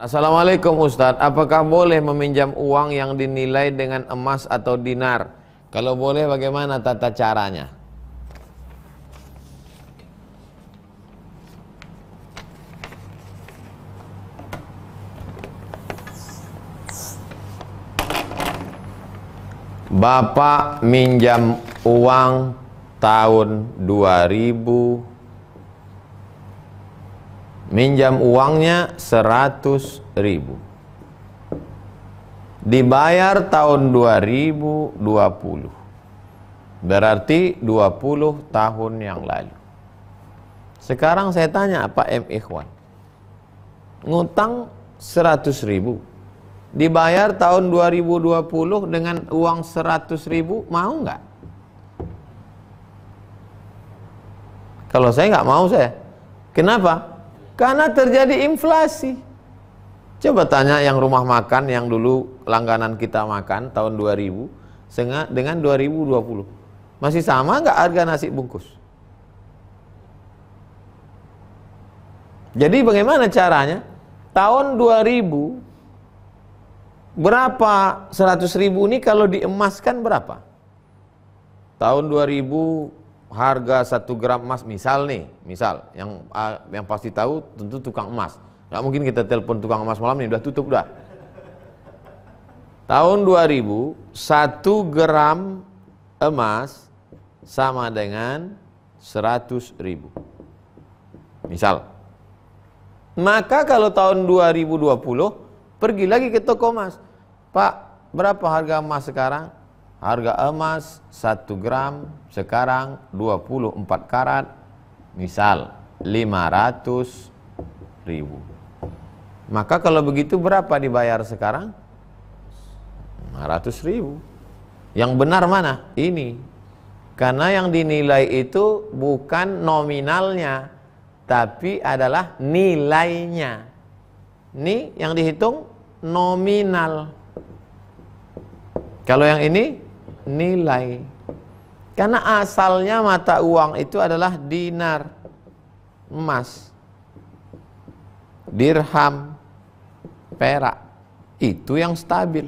Assalamualaikum Ustadz, apakah boleh meminjam uang yang dinilai dengan emas atau dinar? Kalau boleh bagaimana tata caranya? Bapak minjam uang tahun 2000 minjam uangnya seratus ribu dibayar tahun 2020 berarti 20 tahun yang lalu sekarang saya tanya Pak M. Ikhwan ngutang seratus ribu dibayar tahun 2020 dengan uang seratus ribu mau nggak? kalau saya nggak mau saya kenapa? Karena terjadi inflasi. Coba tanya yang rumah makan yang dulu langganan kita makan tahun 2000 dengan 2020. Masih sama nggak harga nasi bungkus? Jadi bagaimana caranya? Tahun 2000 berapa 100.000 ini kalau diemaskan berapa? Tahun 2000 harga satu gram emas misal nih, misal yang ah, yang pasti tahu tentu tukang emas. Gak mungkin kita telepon tukang emas malam ini udah tutup dah. Tahun 2000, satu gram emas sama dengan 100 ribu. Misal. Maka kalau tahun 2020, pergi lagi ke toko emas. Pak, berapa harga emas sekarang? harga emas 1 gram sekarang 24 karat misal 500 ribu maka kalau begitu berapa dibayar sekarang 500 ribu yang benar mana ini karena yang dinilai itu bukan nominalnya tapi adalah nilainya ini yang dihitung nominal kalau yang ini nilai. Karena asalnya mata uang itu adalah dinar, emas, dirham, perak. Itu yang stabil.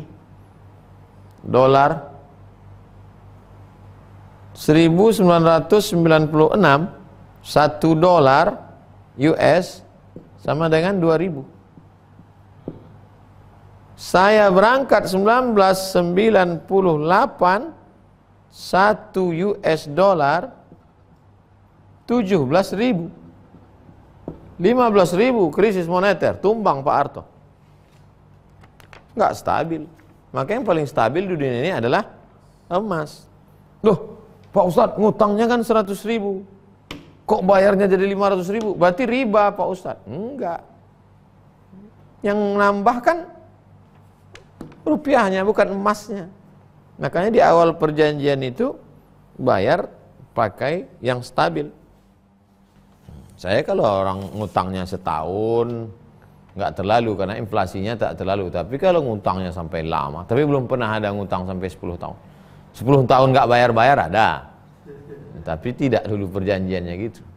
Dolar 1996 satu dolar US sama dengan 2000. Saya berangkat 1998 1 US dollar 17 ribu 15 ribu krisis moneter tumbang Pak Arto nggak stabil makanya yang paling stabil di dunia ini adalah emas loh Pak Ustadz ngutangnya kan 100 ribu kok bayarnya jadi 500 ribu berarti riba Pak Ustadz enggak yang nambah kan rupiahnya bukan emasnya. Makanya di awal perjanjian itu bayar pakai yang stabil. Saya kalau orang ngutangnya setahun nggak terlalu karena inflasinya tak terlalu. Tapi kalau ngutangnya sampai lama, tapi belum pernah ada ngutang sampai 10 tahun. 10 tahun nggak bayar-bayar ada. Tapi tidak dulu perjanjiannya gitu.